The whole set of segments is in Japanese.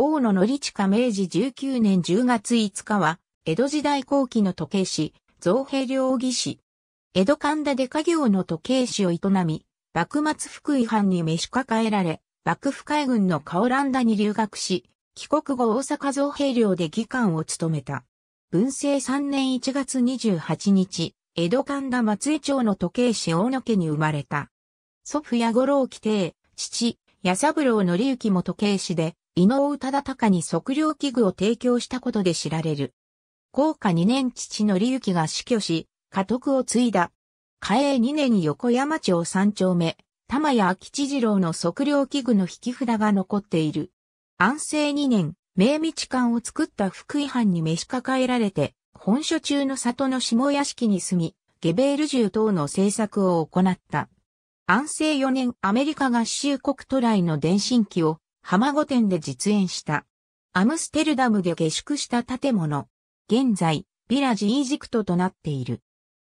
大野則親明治19年10月5日は、江戸時代後期の時計師、造幣領義士。江戸神田で家業の時計師を営み、幕末福井藩に召し抱えられ、幕府海軍のカオランダに留学し、帰国後大阪造幣領で議官を務めた。文政3年1月28日、江戸神田松江町の時計師大野家に生まれた。祖父や五郎規定、父、八三郎則之も時計師で、伊能忠敬に測量器具を提供したことで知られる。高下2年父の利幸が死去し、家督を継いだ。嘉永2年横山町3丁目、玉谷千次郎の測量器具の引き札が残っている。安政2年、明道館を作った福井藩に召し抱えられて、本所中の里の下屋敷に住み、ゲベール銃等の製作を行った。安政4年アメリカ合衆国渡来の電信機を浜御殿で実演した。アムステルダムで下宿した建物。現在、ビラジ・イージクトとなっている。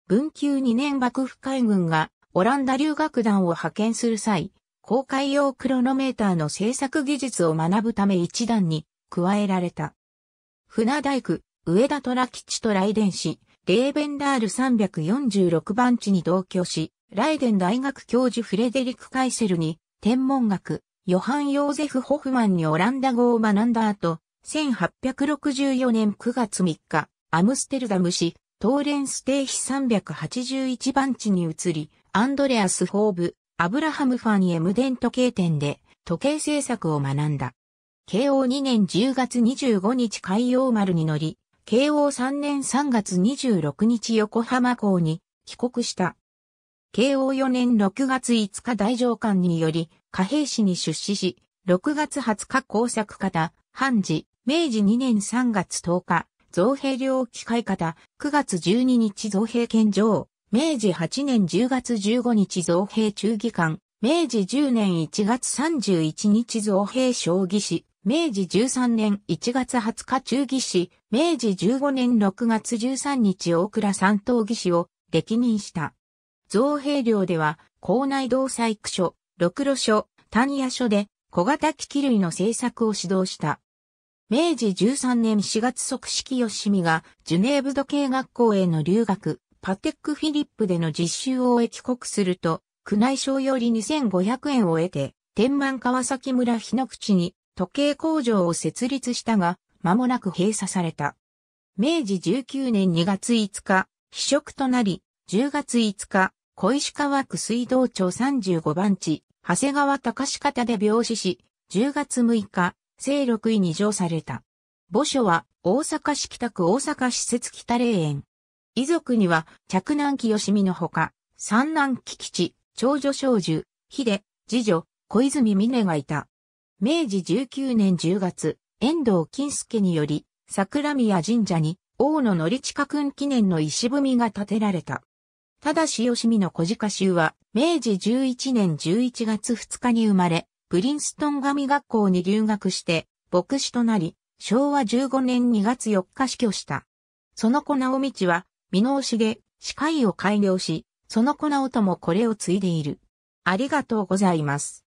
文久2年幕府海軍がオランダ留学団を派遣する際、公開用クロノメーターの制作技術を学ぶため一段に加えられた。船大工、上田虎吉と来電し、レーベンダール346番地に同居し、ライデン大学教授フレデリック・カイセルに天文学、ヨハン・ヨーゼフ・ホフマンにオランダ語を学んだ後、1864年9月3日、アムステルダム市、トーレンステーヒ381番地に移り、アンドレアス・ホーブ、アブラハム・ファン・エムデン時計店で、時計制作を学んだ。慶応2年10月25日海洋丸に乗り、慶応3年3月26日横浜港に帰国した。慶応4年6月5日大上官により、貨幣市に出資し、6月20日工作方、判事、明治2年3月10日、造幣料機械方、9月12日造幣検上、明治8年10月15日造幣中技官、明治10年1月31日造幣将棋士、明治13年1月20日中技士、明治15年6月13日大倉三等技士を歴任した。造幣寮では、校内動作育所、六路所、谷屋所で小型機器類の製作を指導した。明治13年4月即式吉見がジュネーブ時計学校への留学、パテック・フィリップでの実習を終え帰国すると、区内省より2500円を得て、天満川崎村日の口に時計工場を設立したが、間もなく閉鎖された。明治19年2月5日、非職となり、10月5日、小石川区水道町35番地、長谷川隆方で病死し、10月6日、正6位に上された。墓所は大阪市北区大阪施設北霊園。遺族には、着南木吉美のほか、三男木吉、長女少女、秀、次女、小泉峰がいた。明治19年10月、遠藤金介により、桜宮神社に、大野則親君記念の石踏みが建てられた。ただしよしの小鹿衆は、明治11年11月2日に生まれ、プリンストン神学校に留学して、牧師となり、昭和15年2月4日死去した。その子直道は、美濃しで、司会を改良し、その子直ともこれを継いでいる。ありがとうございます。